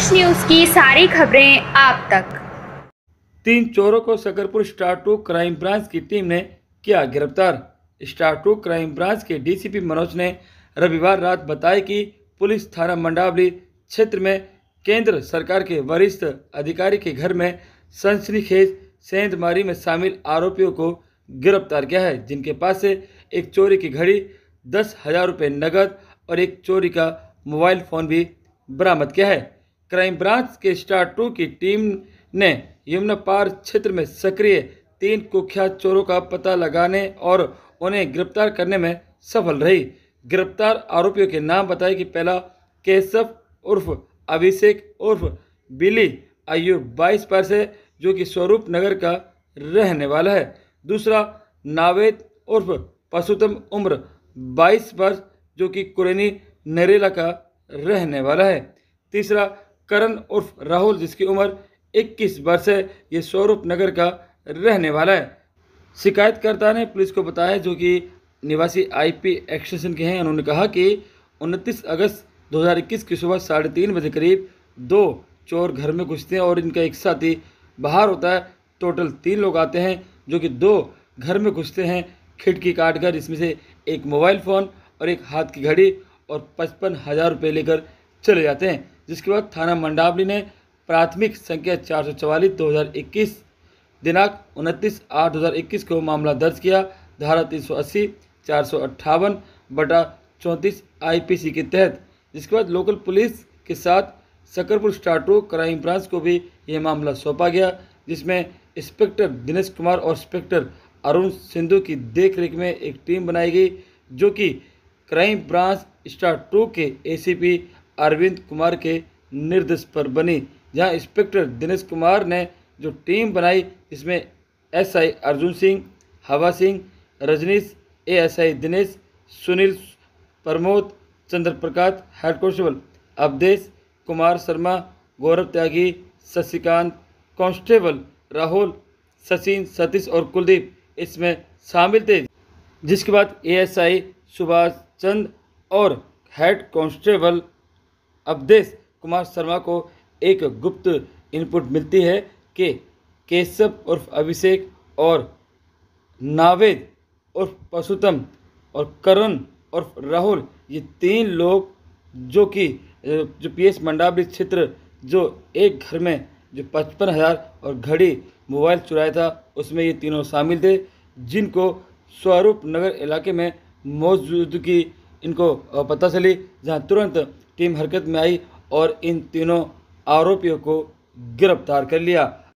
fresh news की सारी खबरें आप तक तीन चोरों को Shakarpur star two crime branch की टीम ने किया गिरफ्तार स्टार टू क्राइम ब्रांच के डीसीपी मनोज ने रविवार रात बताया कि पुलिस थाना मंडावली क्षेत्र में केंद्र सरकार के वरिष्ठ अधिकारी के घर में सनसनीखेज सेंधमारी में शामिल आरोपियों को गिरफ्तार किया है जिनके पास से एक चोरी की घड़ी दस हजार रुपये नकद और एक चोरी का मोबाइल फ़ोन भी बरामद किया है क्राइम ब्रांच के स्टार टू की टीम ने यमुनापार क्षेत्र में सक्रिय तीन कुख्यात चोरों का पता लगाने और उन्हें गिरफ्तार करने में सफल रही गिरफ्तार आरोपियों के नाम बताए कि पहला केशव उर्फ अभिषेक उर्फ बिली आयु 22 वर्ष है जो कि स्वरूप नगर का रहने वाला है दूसरा नावेद उर्फ पशुतम उम्र 22 वर्ष जो कि कुरेनी नरेला का रहने वाला है तीसरा करण उर्फ राहुल जिसकी उम्र 21 वर्ष है ये स्वरूप नगर का रहने वाला है शिकायतकर्ता ने पुलिस को बताया जो कि निवासी आईपी एक्सटेंशन के हैं उन्होंने कहा कि 29 अगस्त 2021 की सुबह साढ़े तीन बजे करीब दो चोर घर में घुसते हैं और इनका एक साथी बाहर होता है टोटल तीन लोग आते हैं जो कि दो घर में घुसते हैं खिड़की काट कर इसमें से एक मोबाइल फ़ोन और एक हाथ की घड़ी और पचपन हज़ार रुपये लेकर चले जाते हैं जिसके बाद थाना मंडावली ने प्राथमिक संख्या चार सौ चवालीस दो हज़ार इक्कीस दिनांक उनतीस आठ दो हज़ार इक्कीस को मामला दर्ज किया धारा तीन सौ अस्सी चार सौ अट्ठावन बटा चौंतीस आई पी सी के तहत जिसके बाद लोकल पुलिस के साथ सकरपुर स्टार्टो क्राइम ब्रांच को भी यह मामला सौंपा गया जिसमें इंस्पेक्टर दिनेश कुमार और इंस्पेक्टर अरुण सिंधु की देखरेख में एक टीम बनाई गई जो कि क्राइम ब्रांच स्टार टू के एसीपी अरविंद कुमार के निर्देश पर बनी जहां इंस्पेक्टर दिनेश कुमार ने जो टीम बनाई इसमें SI Arjun Singh Hawa Singh Rajneesh ASI Dinesh Sunil Pramod Chandra Prakash head constable Awadhesh Kumar Sharma Gaurav Tyagi Shashikant constable Rahul Sachin Satish और कुलदीप इसमें शामिल थे जिसके बाद एएसआई सुभाष चंद और हेड कांस्टेबल अवधेश कुमार शर्मा को एक गुप्त इनपुट मिलती है कि केशव उर्फ अभिषेक और नावेद उर्फ पशुतम और करुण उर्फ राहुल ये तीन लोग जो कि जो पी एस मंडावरी क्षेत्र जो एक घर में जो पचपन हज़ार और घड़ी मोबाइल चुराया था उसमें ये तीनों शामिल थे जिनको स्वरूप नगर इलाके में मौजूदगी इनको पता चली जहां तुरंत टीम हरकत में आई और इन तीनों आरोपियों को गिरफ्तार कर लिया